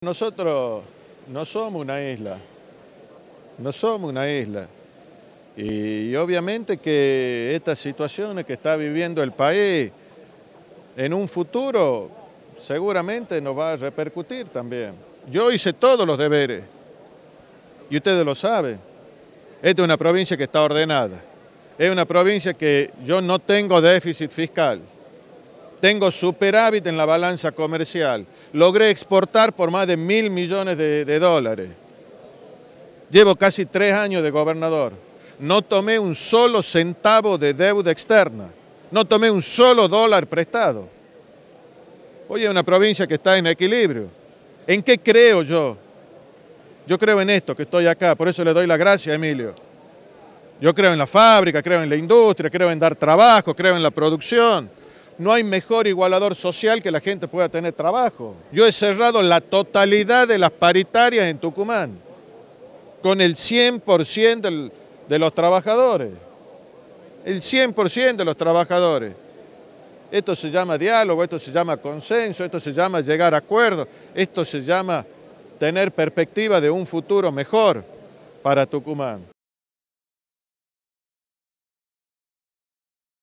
Nosotros no somos una isla, no somos una isla. Y, obviamente que estas situaciones que está viviendo el país, en un futuro seguramente nos va a repercutir también. Yo hice todos los deberes, y ustedes lo saben. Esta es una provincia que está ordenada, es una provincia que yo no tengo déficit fiscal. Tengo superávit en la balanza comercial. Logré exportar por más de mil millones de, dólares. Llevo casi tres años de gobernador. No tomé un solo centavo de deuda externa. No tomé un solo dólar prestado. Hoy es una provincia que está en equilibrio. ¿En qué creo yo? Yo creo en esto, que estoy acá. Por eso le doy la gracia, Emilio. Yo creo en la fábrica, creo en la industria, creo en dar trabajo, creo en la producción. No hay mejor igualador social que la gente pueda tener trabajo. Yo he cerrado la totalidad de las paritarias en Tucumán, con el 100% de los trabajadores. El 100% de los trabajadores. Esto se llama diálogo, esto se llama consenso, esto se llama llegar a acuerdos, esto se llama tener perspectiva de un futuro mejor para Tucumán.